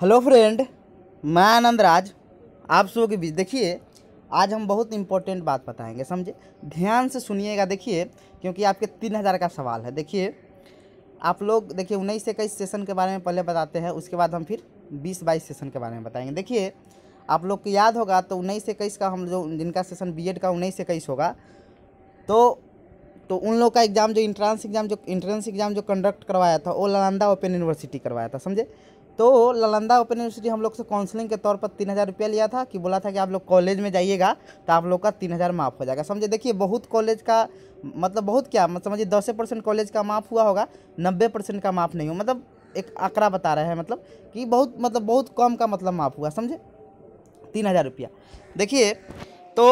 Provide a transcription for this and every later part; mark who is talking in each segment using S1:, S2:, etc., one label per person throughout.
S1: hello friend मैं आनंद राज आप सबों के बीच देखिए आज हम बहुत इम्पोर्टेंट बात बताएंगे समझे ध्यान से सुनिएगा देखिए क्योंकि आपके तीन हज़ार का सवाल है देखिए आप लोग देखिए उन्नीस से इक्कीस सेशन के बारे में पहले बताते हैं उसके बाद हम फिर बीस बाईस सेशन के बारे में बताएंगे देखिए आप लोग को याद होगा तो उन्नीस से इक्कीस का हम जो जिनका सेशन बी का उन्नीस से इक्कीस होगा तो तो उन लोग का एग्ज़ाम जो इंट्रांस एग्ज़ाम जो इंट्रेंस एग्ज़ाम जो कंडक्ट करवाया था वो ललंदा ओपन यूनिवर्सिटी करवाया था समझे तो ललंदा ओपन यूनिवर्सिटी हम लोग से काउंसलिंग के तौर पर तीन हज़ार रुपया लिया था कि बोला था कि आप लोग कॉलेज में जाइएगा तो आप लोग का तीन हज़ार माफ़ हो जाएगा समझे देखिए बहुत कॉलेज का मतलब बहुत क्या मतलब समझिए दस परसेंट कॉलेज का माफ़ हुआ होगा नब्बे परसेंट का माफ़ नहीं हुआ मतलब एक आंकड़ा बता रहे हैं मतलब कि बहुत मतलब बहुत कम का मतलब माफ़ हुआ समझे तीन हज़ार रुपया देखिए तो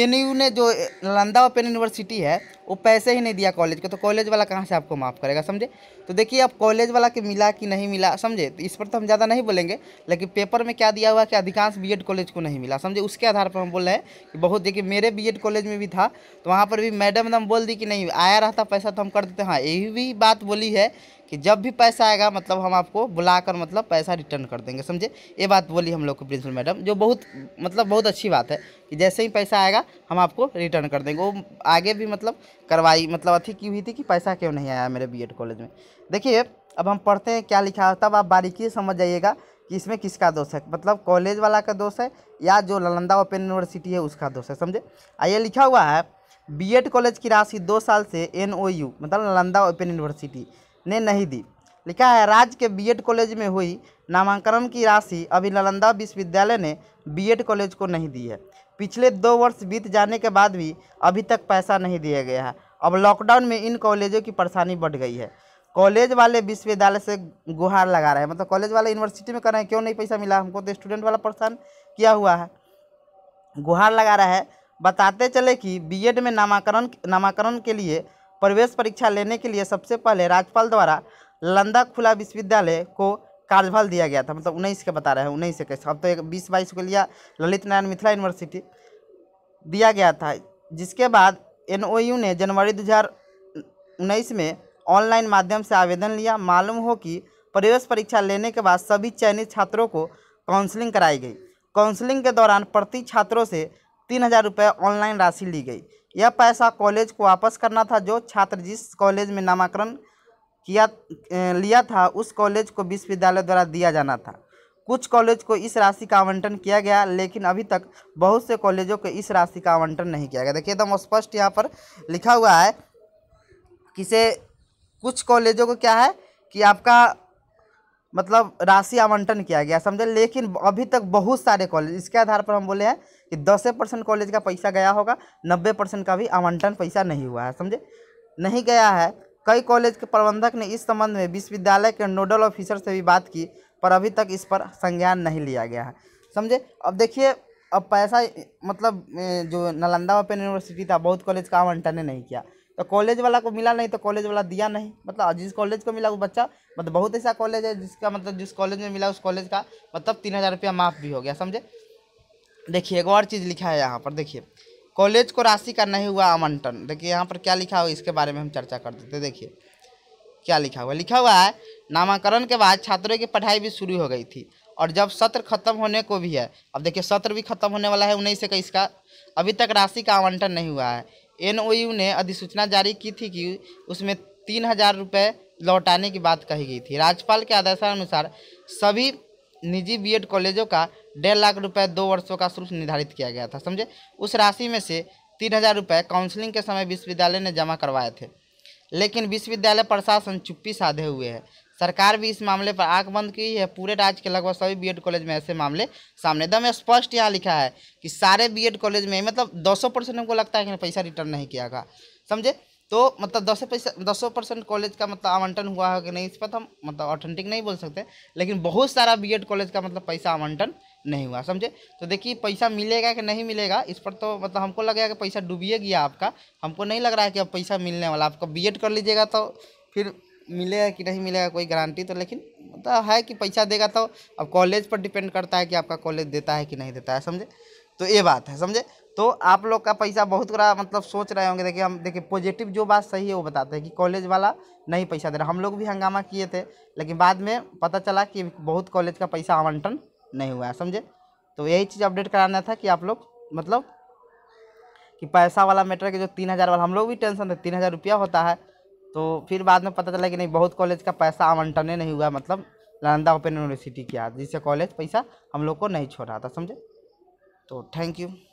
S1: एन यू ने जो नालंदा ओपन यूनिवर्सिटी है वो पैसे ही नहीं दिया कॉलेज को तो कॉलेज वाला कहाँ से आपको माफ़ करेगा समझे तो देखिए आप कॉलेज वाला के मिला कि नहीं मिला समझे तो इस पर तो हम ज़्यादा नहीं बोलेंगे लेकिन पेपर में क्या दिया हुआ कि अधिकांश बीएड कॉलेज को नहीं मिला समझे उसके आधार पर हम बोल रहे हैं कि बहुत देखिए मेरे एड कॉलेज में भी था तो वहाँ पर भी मैडम एकदम बोल दी कि नहीं आया रहता पैसा तो हम कर देते हाँ यही भी बात बोली है कि जब भी पैसा आएगा मतलब हम आपको बुलाकर मतलब पैसा रिटर्न कर देंगे समझे ये बात बोली हम लोग को प्रिंसिपल मैडम जो बहुत मतलब बहुत अच्छी बात है कि जैसे ही पैसा आएगा हम आपको रिटर्न कर देंगे वो आगे भी मतलब करवाई मतलब अथी की हुई थी कि पैसा क्यों नहीं आया मेरे बी कॉलेज में देखिए अब हम पढ़ते हैं क्या लिखा है तब आप बारीकी समझ जाइएगा कि इसमें किसका दोष है मतलब कॉलेज वाला का दोष है या जो नालंदा ओपन यूनिवर्सिटी है उसका दोष है समझे आइए लिखा हुआ है बीएड कॉलेज की राशि दो साल से एनओयू मतलब नालंदा ओपन यूनिवर्सिटी ने नहीं दी लिखा है राज्य के बीएड कॉलेज में हुई नामांकन की राशि अभी नालंदा विश्वविद्यालय ने बीएड कॉलेज को नहीं दी है पिछले दो वर्ष बीत जाने के बाद भी अभी तक पैसा नहीं दिया गया है अब लॉकडाउन में इन कॉलेजों की परेशानी बढ़ गई है कॉलेज वाले विश्वविद्यालय से गुहार लगा रहे हैं मतलब कॉलेज वाले यूनिवर्सिटी में कर रहे हैं क्यों नहीं पैसा मिला हमको तो स्टूडेंट वाला परेशान किया हुआ है गुहार लगा रहा है बताते चले कि बीएड में नामांकन नामांकन के लिए प्रवेश परीक्षा लेने के लिए सबसे पहले राज्यपाल द्वारा लंदा खुला विश्वविद्यालय को कार्यभाल दिया गया था मतलब उन्नीस के बता रहे हैं उन्नीस इक्कीस अब तो एक बीस बाईस को लिया ललित नारायण मिथिला यूनिवर्सिटी दिया गया था जिसके बाद एन ने जनवरी दो हज़ार उन्नीस में ऑनलाइन माध्यम से आवेदन लिया मालूम हो कि प्रवेश परीक्षा लेने के बाद सभी चयनित छात्रों को काउंसलिंग कराई गई काउंसलिंग के दौरान प्रति छात्रों से तीन हज़ार रुपये ऑनलाइन राशि ली गई यह पैसा कॉलेज को वापस करना था जो छात्र जिस कॉलेज में नामांकन किया लिया था उस कॉलेज को विश्वविद्यालय द्वारा दिया जाना था कुछ कॉलेज को इस राशि का आवंटन किया गया लेकिन अभी तक बहुत से कॉलेजों को इस राशि का आवंटन नहीं किया गया देखिए एकदम स्पष्ट यहाँ पर लिखा हुआ है किसे कुछ कॉलेजों को क्या है कि आपका मतलब राशि आवंटन किया गया समझे लेकिन अभी तक बहुत सारे कॉलेज इसके आधार पर हम बोले हैं कि दस परसेंट कॉलेज का पैसा गया होगा नब्बे परसेंट का भी आवंटन पैसा नहीं हुआ है समझे नहीं गया है कई कॉलेज के प्रबंधक ने इस संबंध में विश्वविद्यालय के नोडल ऑफिसर से भी बात की पर अभी तक इस पर संज्ञान नहीं लिया गया है समझे अब देखिए अब पैसा मतलब जो नालंदा ओपन यूनिवर्सिटी था बहुत कॉलेज का आवंटन नहीं किया तो कॉलेज वाला को मिला नहीं तो कॉलेज वाला दिया नहीं मतलब जिस कॉलेज को मिला वो बच्चा मतलब बहुत ऐसा कॉलेज है जिसका मतलब जिस कॉलेज में मिला उस कॉलेज का मतलब तीन हज़ार रुपया माफ़ भी हो गया समझे देखिए एक और चीज़ लिखा है यहाँ पर देखिए कॉलेज को राशि का नहीं हुआ आवंटन देखिए यहाँ पर क्या लिखा हुआ इसके बारे में हम चर्चा कर देते देखिए क्या लिखा हुआ लिखा हुआ है नामांकरण के बाद छात्रों की पढ़ाई भी शुरू हो गई थी और जब सत्र खत्म होने को भी है अब देखिए सत्र भी खत्म होने वाला है उन्नीस इक्कीस का अभी तक राशि का आवंटन नहीं हुआ है एनओयू ने अधिसूचना जारी की थी कि उसमें तीन हजार रुपये लौटाने की बात कही गई थी राज्यपाल के आदेशानुसार सभी निजी बीएड कॉलेजों का डेढ़ लाख रुपए दो वर्षों का शुल्क निर्धारित किया गया था समझे उस राशि में से तीन हजार रुपये काउंसिलिंग के समय विश्वविद्यालय ने जमा करवाए थे लेकिन विश्वविद्यालय प्रशासन चुप्पी साधे हुए है सरकार भी इस मामले पर आंख बंद की है पूरे राज्य के लगभग सभी बीएड कॉलेज में ऐसे मामले सामने एकदम स्पष्ट यहाँ लिखा है कि सारे बीएड कॉलेज में मतलब दसों परसेंट हमको लगता है कि पैसा रिटर्न नहीं किया गया समझे तो मतलब दस पैसा दसों परसेंट कॉलेज का मतलब आवंटन हुआ है कि नहीं इस पर तो हम मतलब ऑथेंटिक नहीं बोल सकते लेकिन बहुत सारा बी कॉलेज का मतलब पैसा आवंटन नहीं हुआ समझे तो देखिए पैसा मिलेगा कि नहीं मिलेगा इस पर तो मतलब हमको लगेगा कि पैसा डूबिए गया आपका हमको नहीं लग रहा है कि अब पैसा मिलने वाला आपका बी कर लीजिएगा तो फिर मिलेगा कि नहीं मिलेगा कोई गारंटी तो लेकिन मतलब है कि पैसा देगा तो अब कॉलेज पर डिपेंड करता है कि आपका कॉलेज देता है कि नहीं देता है समझे तो ये बात है समझे तो आप लोग का पैसा बहुत बड़ा मतलब सोच रहे होंगे देखिए हम देखिए पॉजिटिव जो बात सही है वो बताते हैं कि कॉलेज वाला नहीं पैसा दे रहा हम लोग भी हंगामा किए थे लेकिन बाद में पता चला कि बहुत कॉलेज का पैसा आवंटन नहीं हुआ है समझे तो यही चीज़ अपडेट कराना था कि आप लोग मतलब कि पैसा वाला मैटर के जो तीन हज़ार वाला हम लोग भी टेंशन थे तीन हज़ार रुपया होता है तो फिर बाद में पता चला कि नहीं बहुत कॉलेज का पैसा आवंटन नहीं हुआ मतलब नालंदा ओपन यूनिवर्सिटी किया जिससे कॉलेज पैसा हम लोग को नहीं छोड़ा था समझे तो थैंक यू